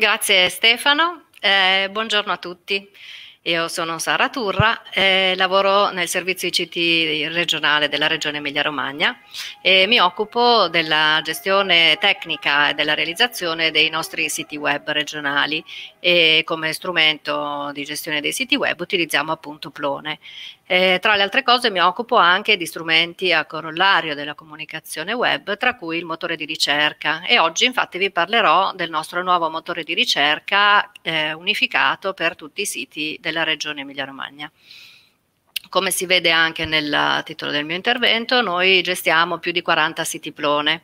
Grazie Stefano, eh, buongiorno a tutti. Io sono Sara Turra, eh, lavoro nel servizio ICT regionale della Regione Emilia-Romagna e mi occupo della gestione tecnica e della realizzazione dei nostri siti web regionali e come strumento di gestione dei siti web utilizziamo appunto Plone. Eh, tra le altre cose mi occupo anche di strumenti a corollario della comunicazione web, tra cui il motore di ricerca e oggi infatti vi parlerò del nostro nuovo motore di ricerca eh, unificato per tutti i siti della regione Emilia-Romagna. Come si vede anche nel titolo del mio intervento, noi gestiamo più di 40 siti plone.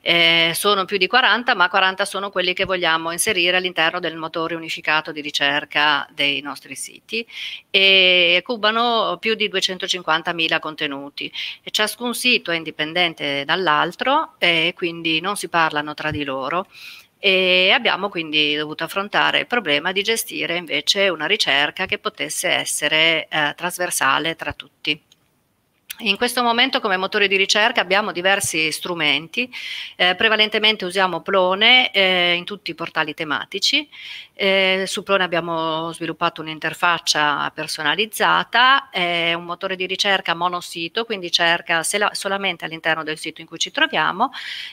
Eh, sono più di 40, ma 40 sono quelli che vogliamo inserire all'interno del motore unificato di ricerca dei nostri siti e cubano più di 250.000 contenuti. E ciascun sito è indipendente dall'altro e quindi non si parlano tra di loro e abbiamo quindi dovuto affrontare il problema di gestire invece una ricerca che potesse essere eh, trasversale tra tutti. In questo momento come motore di ricerca abbiamo diversi strumenti, eh, prevalentemente usiamo Plone eh, in tutti i portali tematici eh, su Plone abbiamo sviluppato un'interfaccia personalizzata, è un motore di ricerca monosito, quindi cerca la, solamente all'interno del sito in cui ci troviamo,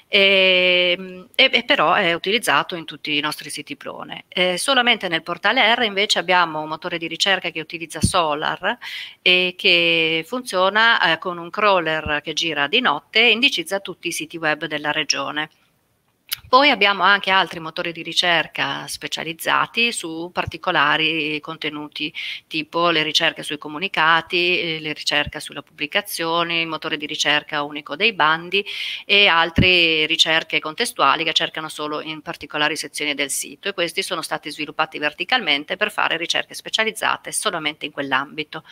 ehm, e, e, però è utilizzato in tutti i nostri siti Plone. Eh, solamente nel portale R invece abbiamo un motore di ricerca che utilizza Solar e che funziona eh, con un crawler che gira di notte e indicizza tutti i siti web della regione. Poi abbiamo anche altri motori di ricerca specializzati su particolari contenuti, tipo le ricerche sui comunicati, eh, le ricerche sulle pubblicazioni, il motore di ricerca unico dei bandi e altre ricerche contestuali che cercano solo in particolari sezioni del sito e questi sono stati sviluppati verticalmente per fare ricerche specializzate solamente in quell'ambito.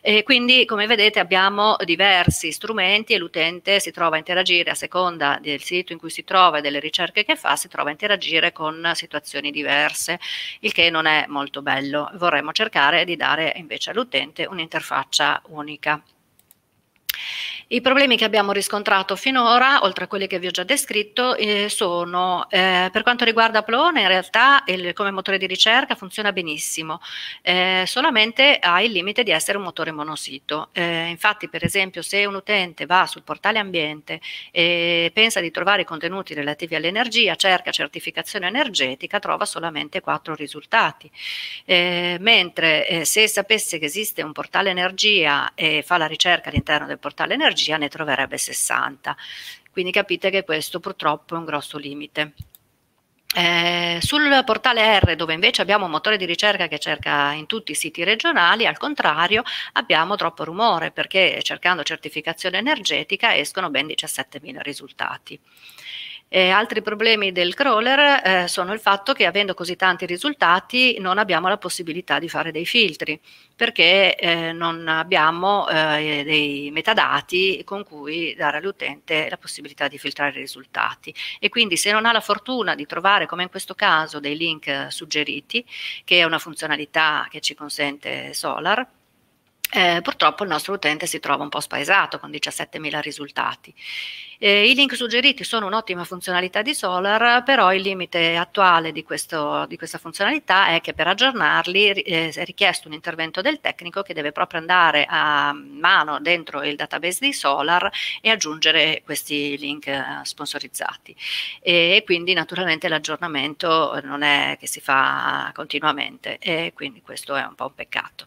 E quindi, come vedete, abbiamo diversi strumenti e l'utente si trova a interagire a seconda del sito in cui si trova e delle ricerche ricerche che fa si trova a interagire con situazioni diverse, il che non è molto bello. Vorremmo cercare di dare invece all'utente un'interfaccia unica. I problemi che abbiamo riscontrato finora, oltre a quelli che vi ho già descritto, eh, sono eh, per quanto riguarda Plone, in realtà il, come motore di ricerca funziona benissimo, eh, solamente ha il limite di essere un motore monosito. Eh, infatti, per esempio, se un utente va sul portale ambiente e pensa di trovare i contenuti relativi all'energia, cerca certificazione energetica, trova solamente quattro risultati. Eh, mentre eh, se sapesse che esiste un portale energia e fa la ricerca all'interno del portale energia, energia ne troverebbe 60. Quindi capite che questo purtroppo è un grosso limite. Eh, sul portale R, dove invece abbiamo un motore di ricerca che cerca in tutti i siti regionali, al contrario abbiamo troppo rumore perché cercando certificazione energetica escono ben 17.000 risultati. Eh, altri problemi del crawler eh, sono il fatto che avendo così tanti risultati non abbiamo la possibilità di fare dei filtri perché eh, non abbiamo eh, dei metadati con cui dare all'utente la possibilità di filtrare i risultati e quindi se non ha la fortuna di trovare come in questo caso dei link suggeriti che è una funzionalità che ci consente Solar eh, purtroppo il nostro utente si trova un po' spaesato con 17.000 risultati. Eh, I link suggeriti sono un'ottima funzionalità di Solar, però il limite attuale di, questo, di questa funzionalità è che per aggiornarli eh, è richiesto un intervento del tecnico che deve proprio andare a mano dentro il database di Solar e aggiungere questi link eh, sponsorizzati. E, quindi naturalmente l'aggiornamento non è che si fa continuamente e quindi questo è un po' un peccato.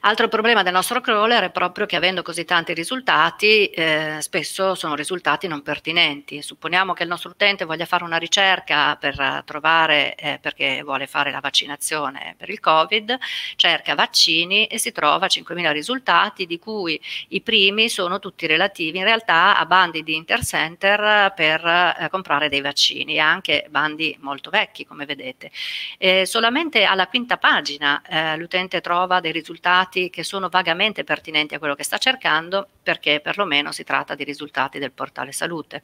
Altro problema del nostro crawler è proprio che avendo così tanti risultati, eh, spesso sono risultati non pertinenti. Supponiamo che il nostro utente voglia fare una ricerca per trovare, eh, perché vuole fare la vaccinazione per il Covid, cerca vaccini e si trova 5.000 risultati, di cui i primi sono tutti relativi in realtà a bandi di intercenter per eh, comprare dei vaccini anche bandi molto vecchi, come vedete. Eh, solamente alla quinta pagina eh, l'utente trova dei risultati risultati che sono vagamente pertinenti a quello che sta cercando, perché perlomeno si tratta di risultati del portale salute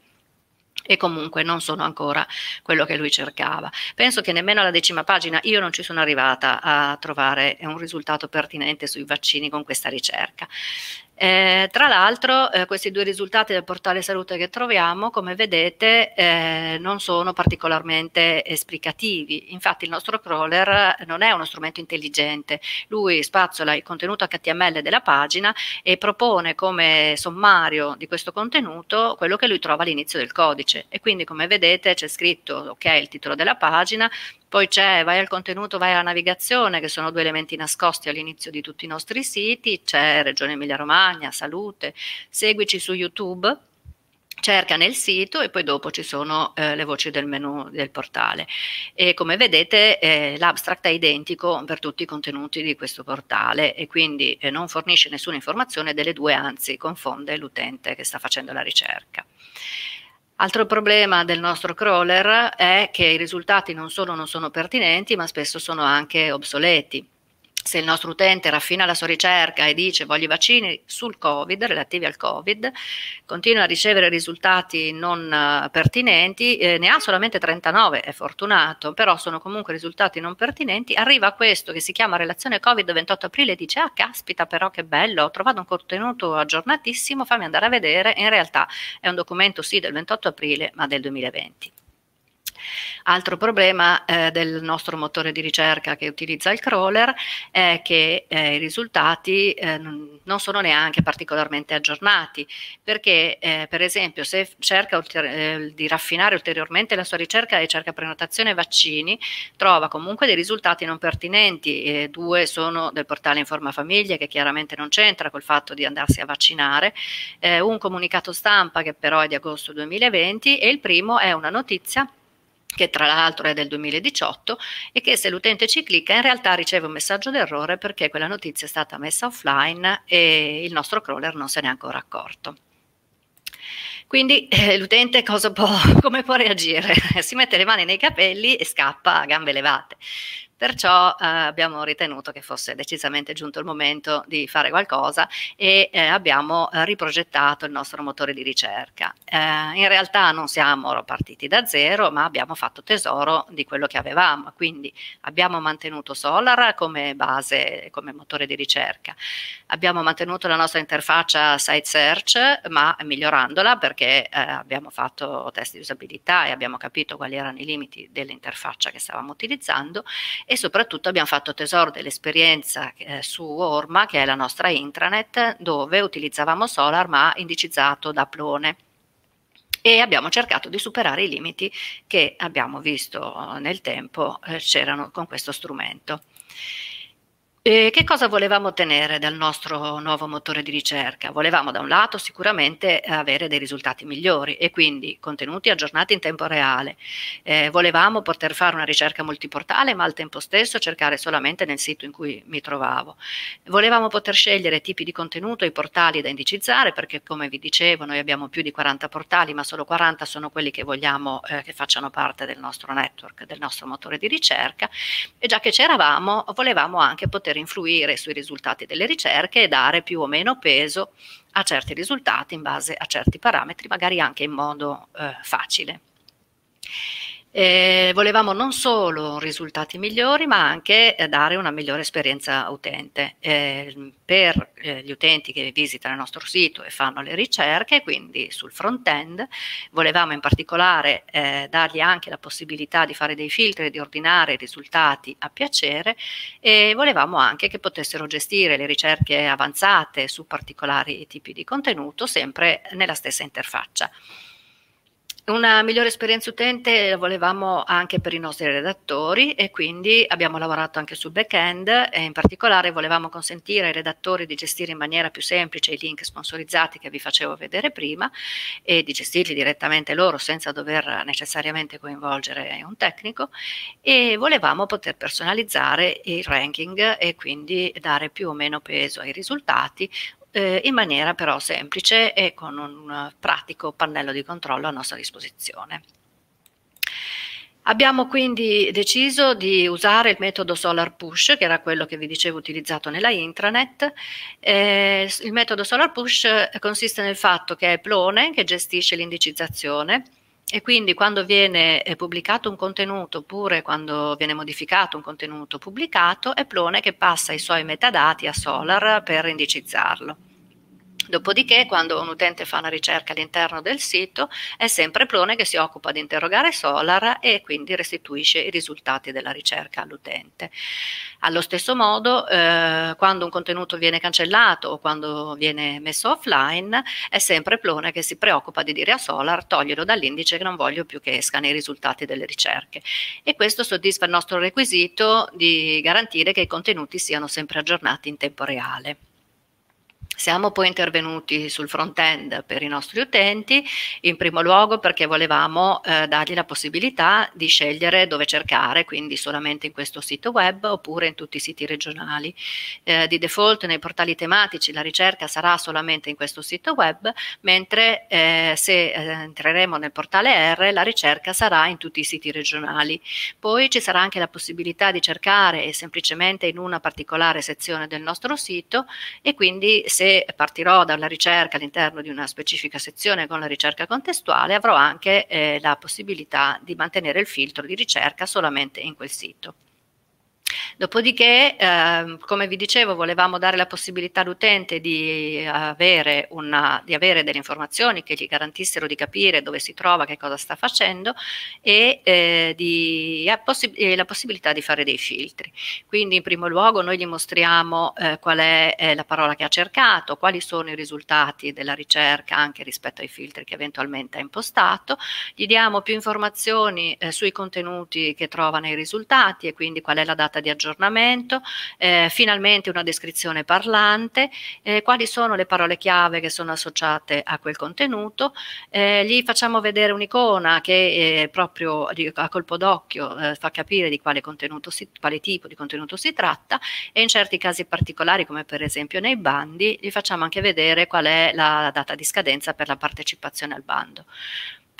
e comunque non sono ancora quello che lui cercava. Penso che nemmeno alla decima pagina io non ci sono arrivata a trovare un risultato pertinente sui vaccini con questa ricerca. Eh, tra l'altro eh, questi due risultati del portale salute che troviamo, come vedete, eh, non sono particolarmente esplicativi. Infatti il nostro crawler eh, non è uno strumento intelligente, lui spazzola il contenuto HTML della pagina e propone come sommario di questo contenuto quello che lui trova all'inizio del codice. E quindi come vedete c'è scritto ok il titolo della pagina, poi c'è vai al contenuto, vai alla navigazione, che sono due elementi nascosti all'inizio di tutti i nostri siti, c'è Regione Emilia Romagna, salute, seguici su YouTube, cerca nel sito e poi dopo ci sono eh, le voci del menu del portale. E come vedete eh, l'abstract è identico per tutti i contenuti di questo portale e quindi eh, non fornisce nessuna informazione delle due, anzi confonde l'utente che sta facendo la ricerca. Altro problema del nostro crawler è che i risultati non solo non sono pertinenti, ma spesso sono anche obsoleti se il nostro utente raffina la sua ricerca e dice voglio i vaccini sul Covid, relativi al Covid, continua a ricevere risultati non eh, pertinenti, eh, ne ha solamente 39, è fortunato, però sono comunque risultati non pertinenti, arriva a questo che si chiama relazione Covid 28 aprile e dice ah caspita però che bello, ho trovato un contenuto aggiornatissimo, fammi andare a vedere, in realtà è un documento sì del 28 aprile ma del 2020. Altro problema eh, del nostro motore di ricerca che utilizza il crawler è che eh, i risultati eh, non sono neanche particolarmente aggiornati, perché eh, per esempio se cerca eh, di raffinare ulteriormente la sua ricerca e cerca prenotazione vaccini, trova comunque dei risultati non pertinenti, due sono del portale Informa Famiglie che chiaramente non c'entra col fatto di andarsi a vaccinare, eh, un comunicato stampa che però è di agosto 2020 e il primo è una notizia che tra l'altro è del 2018 e che se l'utente ci clicca in realtà riceve un messaggio d'errore perché quella notizia è stata messa offline e il nostro crawler non se n'è ancora accorto. Quindi eh, l'utente come può reagire? si mette le mani nei capelli e scappa a gambe levate. Perciò eh, abbiamo ritenuto che fosse decisamente giunto il momento di fare qualcosa e eh, abbiamo eh, riprogettato il nostro motore di ricerca. Eh, in realtà non siamo partiti da zero, ma abbiamo fatto tesoro di quello che avevamo, quindi abbiamo mantenuto Solar come base, come motore di ricerca. Abbiamo mantenuto la nostra interfaccia site search, ma migliorandola perché eh, abbiamo fatto test di usabilità e abbiamo capito quali erano i limiti dell'interfaccia che stavamo utilizzando e soprattutto abbiamo fatto tesoro dell'esperienza eh, su Orma, che è la nostra intranet, dove utilizzavamo Solar ma indicizzato da Plone e abbiamo cercato di superare i limiti che abbiamo visto eh, nel tempo eh, c'erano con questo strumento. E che cosa volevamo ottenere dal nostro nuovo motore di ricerca? Volevamo da un lato sicuramente avere dei risultati migliori e quindi contenuti aggiornati in tempo reale. Eh, volevamo poter fare una ricerca multiportale ma al tempo stesso cercare solamente nel sito in cui mi trovavo. Volevamo poter scegliere tipi di contenuto, e portali da indicizzare perché come vi dicevo noi abbiamo più di 40 portali ma solo 40 sono quelli che vogliamo eh, che facciano parte del nostro network, del nostro motore di ricerca e già che c'eravamo volevamo anche poter poter influire sui risultati delle ricerche e dare più o meno peso a certi risultati in base a certi parametri, magari anche in modo eh, facile. Eh, volevamo non solo risultati migliori, ma anche eh, dare una migliore esperienza utente eh, per eh, gli utenti che visitano il nostro sito e fanno le ricerche, quindi sul front-end. Volevamo in particolare eh, dargli anche la possibilità di fare dei filtri, e di ordinare i risultati a piacere e volevamo anche che potessero gestire le ricerche avanzate su particolari tipi di contenuto sempre nella stessa interfaccia. Una migliore esperienza utente la volevamo anche per i nostri redattori e quindi abbiamo lavorato anche sul back-end e in particolare volevamo consentire ai redattori di gestire in maniera più semplice i link sponsorizzati che vi facevo vedere prima e di gestirli direttamente loro senza dover necessariamente coinvolgere un tecnico e volevamo poter personalizzare il ranking e quindi dare più o meno peso ai risultati eh, in maniera però semplice e con un pratico pannello di controllo a nostra disposizione. Abbiamo quindi deciso di usare il metodo Solar Push, che era quello che vi dicevo utilizzato nella intranet. Eh, il metodo Solar Push consiste nel fatto che è Plone che gestisce l'indicizzazione e quindi quando viene eh, pubblicato un contenuto oppure quando viene modificato un contenuto pubblicato, è Plone che passa i suoi metadati a Solar per indicizzarlo. Dopodiché, quando un utente fa una ricerca all'interno del sito, è sempre Plone che si occupa di interrogare Solar e quindi restituisce i risultati della ricerca all'utente. Allo stesso modo, eh, quando un contenuto viene cancellato o quando viene messo offline, è sempre Plone che si preoccupa di dire a Solar toglielo dall'indice che non voglio più che esca nei risultati delle ricerche. E questo soddisfa il nostro requisito di garantire che i contenuti siano sempre aggiornati in tempo reale. Siamo poi intervenuti sul front-end per i nostri utenti, in primo luogo perché volevamo eh, dargli la possibilità di scegliere dove cercare, quindi solamente in questo sito web oppure in tutti i siti regionali. Eh, di default nei portali tematici la ricerca sarà solamente in questo sito web, mentre eh, se eh, entreremo nel portale R la ricerca sarà in tutti i siti regionali. Poi ci sarà anche la possibilità di cercare semplicemente in una particolare sezione del nostro sito e quindi se se partirò da una ricerca all'interno di una specifica sezione con la ricerca contestuale, avrò anche eh, la possibilità di mantenere il filtro di ricerca solamente in quel sito. Dopodiché, eh, come vi dicevo, volevamo dare la possibilità all'utente di, eh, avere, una, di avere delle informazioni che gli garantissero di capire dove si trova, che cosa sta facendo e eh, di, eh, possi eh, la possibilità di fare dei filtri. Quindi in primo luogo noi gli mostriamo eh, qual è eh, la parola che ha cercato, quali sono i risultati della ricerca anche rispetto ai filtri che eventualmente ha impostato, gli diamo più informazioni sui contenuti che trova nei risultati e quindi qual è la data di aggiornamento aggiornamento, eh, finalmente una descrizione parlante, eh, quali sono le parole chiave che sono associate a quel contenuto, eh, gli facciamo vedere un'icona che eh, proprio a colpo d'occhio eh, fa capire di quale, si, quale tipo di contenuto si tratta e in certi casi particolari come per esempio nei bandi gli facciamo anche vedere qual è la data di scadenza per la partecipazione al bando.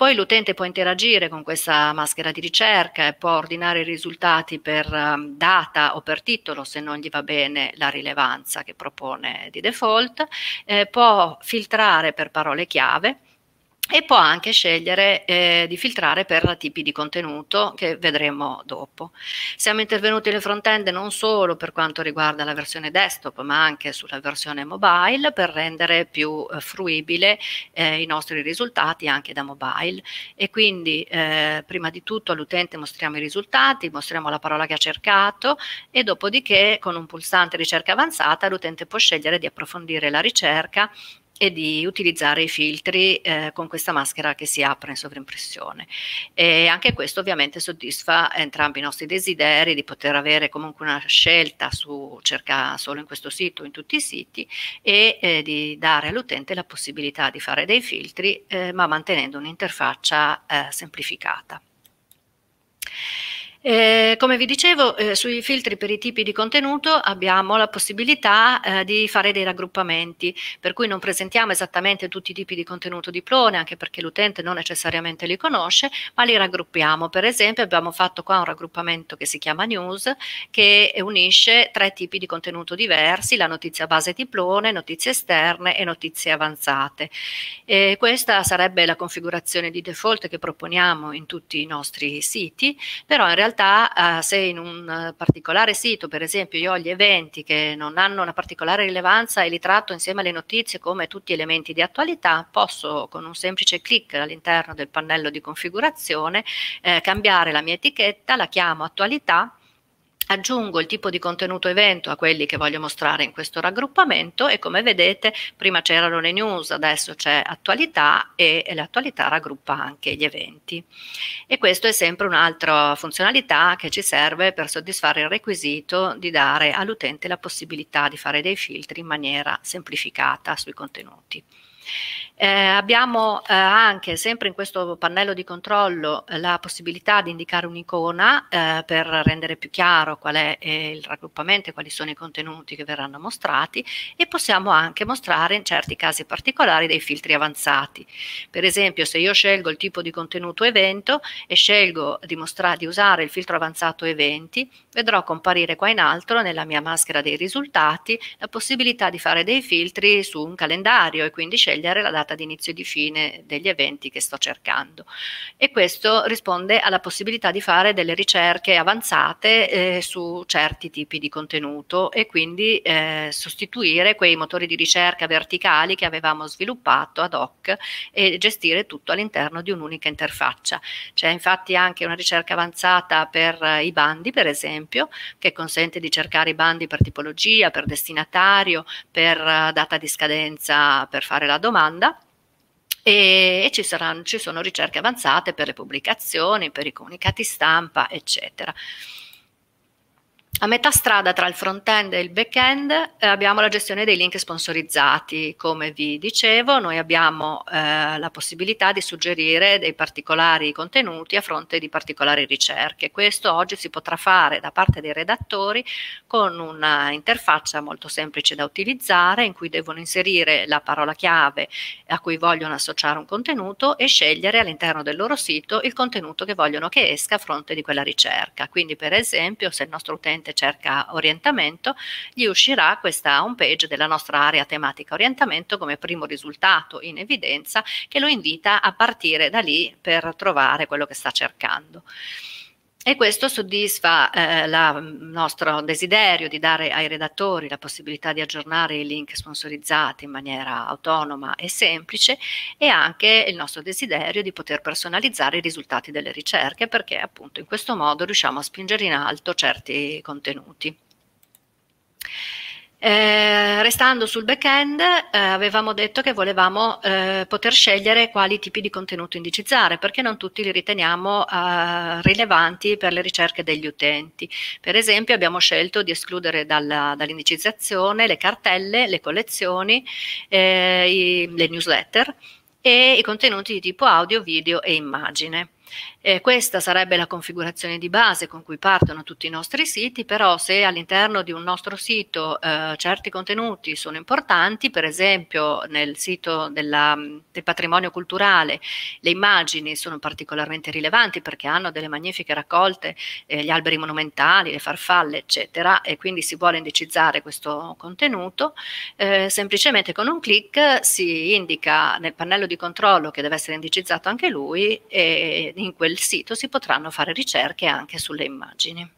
Poi l'utente può interagire con questa maschera di ricerca e può ordinare i risultati per ehm, data o per titolo se non gli va bene la rilevanza che propone di default, eh, può filtrare per parole chiave e può anche scegliere eh, di filtrare per tipi di contenuto che vedremo dopo. Siamo intervenuti nel front-end non solo per quanto riguarda la versione desktop, ma anche sulla versione mobile per rendere più eh, fruibile eh, i nostri risultati anche da mobile. E quindi eh, prima di tutto all'utente mostriamo i risultati, mostriamo la parola che ha cercato e dopodiché con un pulsante ricerca avanzata l'utente può scegliere di approfondire la ricerca e di utilizzare i filtri eh, con questa maschera che si apre in sovrimpressione. E anche questo ovviamente soddisfa entrambi i nostri desideri di poter avere comunque una scelta su cerca solo in questo sito, in tutti i siti e eh, di dare all'utente la possibilità di fare dei filtri eh, ma mantenendo un'interfaccia eh, semplificata. Eh, come vi dicevo, eh, sui filtri per i tipi di contenuto abbiamo la possibilità eh, di fare dei raggruppamenti, per cui non presentiamo esattamente tutti i tipi di contenuto di plone, anche perché l'utente non necessariamente li conosce, ma li raggruppiamo. Per esempio, abbiamo fatto qua un raggruppamento che si chiama News, che unisce tre tipi di contenuto diversi, la notizia base di plone, notizie esterne e notizie avanzate. Eh, questa sarebbe la configurazione di default che proponiamo in tutti i nostri siti, però in realtà realtà eh, se in un eh, particolare sito, per esempio, io ho gli eventi che non hanno una particolare rilevanza e li tratto insieme alle notizie come tutti elementi di attualità, posso con un semplice clic all'interno del pannello di configurazione eh, cambiare la mia etichetta, la chiamo attualità aggiungo il tipo di contenuto evento a quelli che voglio mostrare in questo raggruppamento e come vedete prima c'erano le news, adesso c'è attualità e, e l'attualità raggruppa anche gli eventi. E questo è sempre un'altra funzionalità che ci serve per soddisfare il requisito di dare all'utente la possibilità di fare dei filtri in maniera semplificata sui contenuti. Eh, abbiamo eh, anche sempre in questo pannello di controllo eh, la possibilità di indicare un'icona eh, per rendere più chiaro qual è eh, il raggruppamento e quali sono i contenuti che verranno mostrati e possiamo anche mostrare in certi casi particolari dei filtri avanzati. Per esempio se io scelgo il tipo di contenuto evento e scelgo di, di usare il filtro avanzato eventi, vedrò comparire qua in alto nella mia maschera dei risultati la possibilità di fare dei filtri su un calendario e quindi scegliere la data data di inizio e di fine degli eventi che sto cercando. E questo risponde alla possibilità di fare delle ricerche avanzate eh, su certi tipi di contenuto e quindi eh, sostituire quei motori di ricerca verticali che avevamo sviluppato ad hoc e gestire tutto all'interno di un'unica interfaccia. C'è infatti anche una ricerca avanzata per eh, i bandi, per esempio, che consente di cercare i bandi per tipologia, per destinatario, per eh, data di scadenza per fare la domanda e, e ci, saranno, ci sono ricerche avanzate per le pubblicazioni, per i comunicati stampa, eccetera. A metà strada tra il front-end e il back-end eh, abbiamo la gestione dei link sponsorizzati. Come vi dicevo, noi abbiamo eh, la possibilità di suggerire dei particolari contenuti a fronte di particolari ricerche. Questo oggi si potrà fare da parte dei redattori con una interfaccia molto semplice da utilizzare in cui devono inserire la parola chiave a cui vogliono associare un contenuto e scegliere all'interno del loro sito il contenuto che vogliono che esca a fronte di quella ricerca. Quindi per esempio se il nostro utente cerca orientamento, gli uscirà questa home page della nostra area tematica orientamento come primo risultato in evidenza che lo invita a partire da lì per trovare quello che sta cercando. E questo soddisfa eh, il mm, nostro desiderio di dare ai redattori la possibilità di aggiornare i link sponsorizzati in maniera autonoma e semplice e anche il nostro desiderio di poter personalizzare i risultati delle ricerche perché appunto in questo modo riusciamo a spingere in alto certi contenuti. Eh, restando sul back-end, eh, avevamo detto che volevamo eh, poter scegliere quali tipi di contenuto indicizzare, perché non tutti li riteniamo eh, rilevanti per le ricerche degli utenti. Per esempio, abbiamo scelto di escludere dalla, dall'indicizzazione le cartelle, le collezioni, eh, i, le newsletter e i contenuti di tipo audio, video e immagine. Eh, questa sarebbe la configurazione di base con cui partono tutti i nostri siti, però se all'interno di un nostro sito eh, certi contenuti sono importanti, per esempio nel sito della, del patrimonio culturale le immagini sono particolarmente rilevanti perché hanno delle magnifiche raccolte, eh, gli alberi monumentali, le farfalle, eccetera, e quindi si vuole indicizzare questo contenuto, eh, semplicemente con un clic si indica nel pannello di controllo che deve essere indicizzato anche lui e in quel del sito si potranno fare ricerche anche sulle immagini.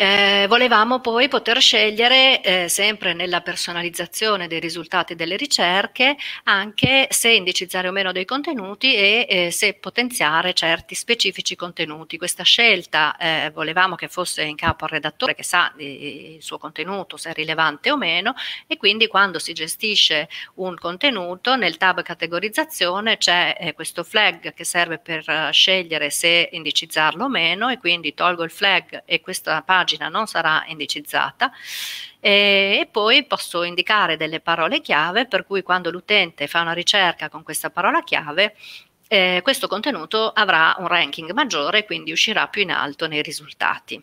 Eh, volevamo poi poter scegliere, eh, sempre nella personalizzazione dei risultati delle ricerche, anche se indicizzare o meno dei contenuti e eh, se potenziare certi specifici contenuti. Questa scelta eh, volevamo che fosse in capo al redattore che sa il suo contenuto, se è rilevante o meno, e quindi quando si gestisce un contenuto nel tab categorizzazione c'è eh, questo flag che serve per eh, scegliere se indicizzarlo o meno e quindi tolgo il flag e questa pagina pagina non sarà indicizzata e, e poi posso indicare delle parole chiave per cui quando l'utente fa una ricerca con questa parola chiave eh, questo contenuto avrà un ranking maggiore quindi uscirà più in alto nei risultati.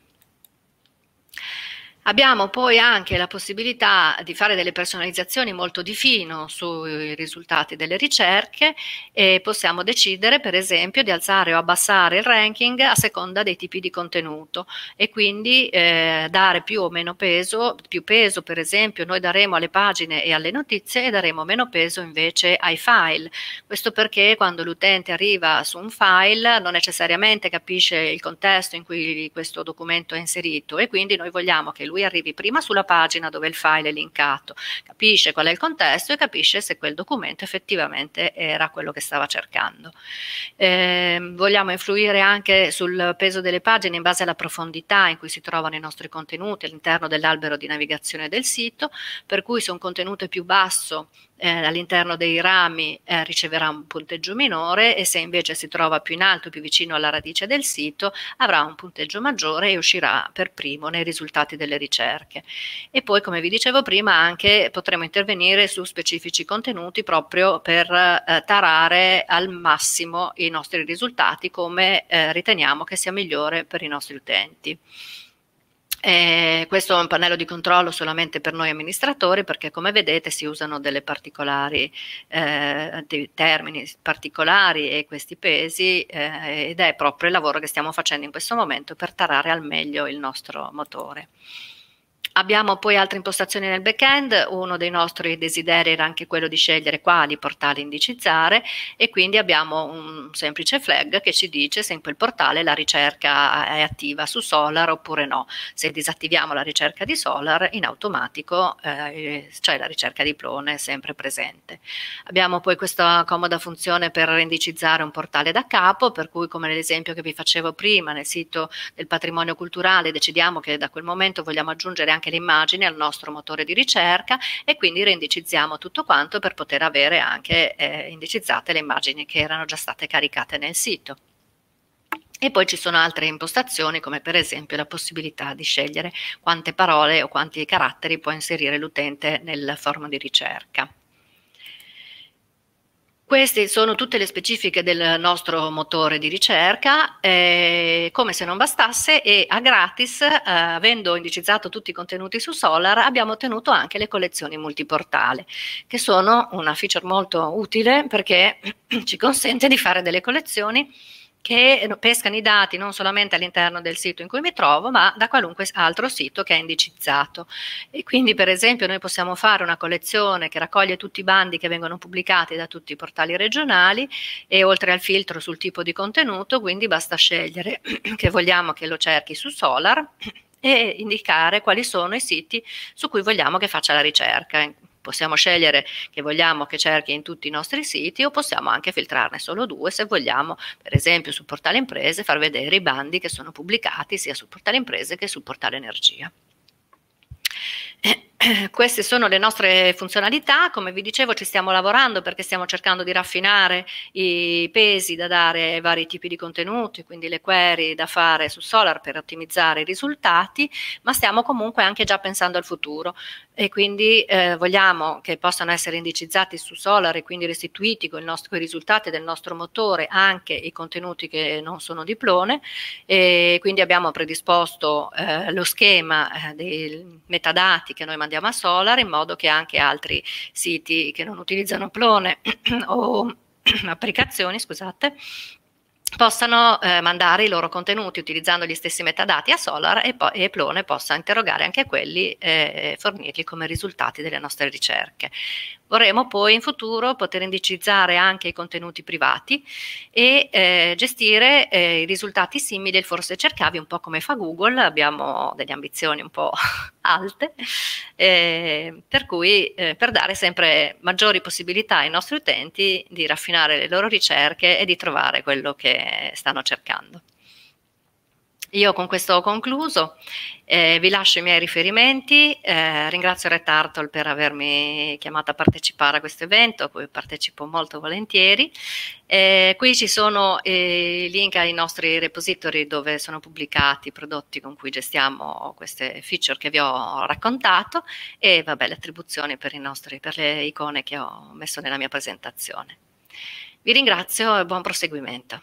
Abbiamo poi anche la possibilità di fare delle personalizzazioni molto di fino sui risultati delle ricerche e possiamo decidere per esempio di alzare o abbassare il ranking a seconda dei tipi di contenuto e quindi eh, dare più o meno peso, più peso per esempio noi daremo alle pagine e alle notizie e daremo meno peso invece ai file. Questo perché quando l'utente arriva su un file non necessariamente capisce il contesto in cui questo documento è inserito e quindi noi vogliamo che l'utente lui arrivi prima sulla pagina dove il file è linkato, capisce qual è il contesto e capisce se quel documento effettivamente era quello che stava cercando. Eh, vogliamo influire anche sul peso delle pagine in base alla profondità in cui si trovano i nostri contenuti all'interno dell'albero di navigazione del sito, per cui se un contenuto è più basso eh, all'interno dei rami eh, riceverà un punteggio minore e se invece si trova più in alto, più vicino alla radice del sito, avrà un punteggio maggiore e uscirà per primo nei risultati delle ricerche ricerche. E poi, come vi dicevo prima, anche potremo intervenire su specifici contenuti proprio per eh, tarare al massimo i nostri risultati come eh, riteniamo che sia migliore per i nostri utenti. Eh, questo è un pannello di controllo solamente per noi amministratori perché come vedete si usano delle particolari, eh, dei termini particolari e questi pesi eh, ed è proprio il lavoro che stiamo facendo in questo momento per tarare al meglio il nostro motore. Abbiamo poi altre impostazioni nel backend, uno dei nostri desideri era anche quello di scegliere quali portali indicizzare e quindi abbiamo un semplice flag che ci dice se in quel portale la ricerca è attiva su Solar oppure no. Se disattiviamo la ricerca di Solar, in automatico eh, c'è la ricerca di Plone sempre presente. Abbiamo poi questa comoda funzione per indicizzare un portale da capo, per cui come nell'esempio che vi facevo prima nel sito del patrimonio culturale decidiamo che da quel momento vogliamo aggiungere anche anche l'immagine al nostro motore di ricerca e quindi reindicizziamo tutto quanto per poter avere anche eh, indicizzate le immagini che erano già state caricate nel sito. E poi ci sono altre impostazioni, come per esempio la possibilità di scegliere quante parole o quanti caratteri può inserire l'utente nel form di ricerca. Queste sono tutte le specifiche del nostro motore di ricerca, eh, come se non bastasse e a gratis, eh, avendo indicizzato tutti i contenuti su Solar, abbiamo ottenuto anche le collezioni multiportale, che sono una feature molto utile perché ci consente di fare delle collezioni che eh, pescano i dati non solamente all'interno del sito in cui mi trovo, ma da qualunque altro sito che è indicizzato. E quindi, per esempio, noi possiamo fare una collezione che raccoglie tutti i bandi che vengono pubblicati da tutti i portali regionali e oltre al filtro sul tipo di contenuto, quindi basta scegliere che vogliamo che lo cerchi su Solar e indicare quali sono i siti su cui vogliamo che faccia la ricerca. Possiamo scegliere che vogliamo che cerchi in tutti i nostri siti o possiamo anche filtrarne solo due se vogliamo, per esempio sul portale imprese, far vedere i bandi che sono pubblicati sia sul portale imprese che sul portale energia. Eh, queste sono le nostre funzionalità, come vi dicevo ci stiamo lavorando perché stiamo cercando di raffinare i pesi da dare ai vari tipi di contenuti, quindi le query da fare su Solar per ottimizzare i risultati, ma stiamo comunque anche già pensando al futuro e quindi eh, vogliamo che possano essere indicizzati su Solar e quindi restituiti con, nostro, con, i risultati del nostro motore anche i contenuti che non sono diplone e quindi abbiamo predisposto eh, lo schema eh, dei metadati che noi mandiamo andiamo a Solar in modo che anche altri siti che non utilizzano plone o applicazioni, scusate, possano eh, mandare i loro contenuti utilizzando gli stessi metadati a Solar e, po- e Plone possa interrogare anche quelli eh, e eh, fornirli come risultati delle nostre ricerche. Vorremmo poi in futuro poter indicizzare anche i contenuti privati e eh, gestire eh, i risultati simili, forse cercavi un po' come fa Google, abbiamo delle ambizioni un po' alte, eh, per cui eh, per dare sempre maggiori possibilità ai nostri utenti di raffinare le loro ricerche e di trovare quello che stanno cercando. Io con questo ho concluso, eh, vi lascio i miei riferimenti, eh, ringrazio Re Tartol per avermi chiamato a partecipare a questo evento, a cui partecipo molto volentieri. Eh, qui ci sono eh, i link ai nostri repository dove sono pubblicati i prodotti con cui gestiamo queste feature che vi ho raccontato e vabbè, le attribuzioni per, nostri, per le icone che ho messo nella mia presentazione. Vi ringrazio e buon proseguimento.